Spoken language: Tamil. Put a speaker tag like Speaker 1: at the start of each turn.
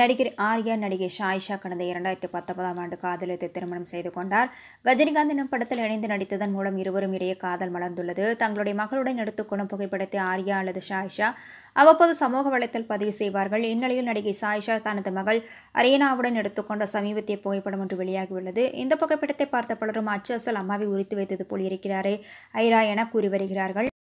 Speaker 1: நடிகர் ஆர்யா நடிகை ஷாயிஷா கடந்த இரண்டாயிரத்தி பத்தொன்பதாம் ஆண்டு காதலித்து திருமணம் செய்து கொண்டார் கஜினிகாந்தின் படத்தில் இணைந்து நடித்ததன் மூலம் இருவரும் இடையே காதல் மலர்ந்துள்ளது தங்களுடைய மகளுடன் எடுத்துக்கொள்ளும் புகைப்படத்தை ஆர்யா அல்லது ஷாயிஷா அவ்வப்போது சமூக வலைத்தல் பதிவு செய்வார்கள் இந்நிலையில் நடிகை சாயிஷா தனது மகள் அரியனாவுடன் எடுத்துக்கொண்ட சமீபத்திய புகைப்படம் ஒன்று வெளியாகியுள்ளது இந்த புகைப்படத்தை பார்த்த பலரும் அசல் அம்மாவை உரித்து வைத்தது போல் இருக்கிறாரே ஐரா என கூறி வருகிறார்கள்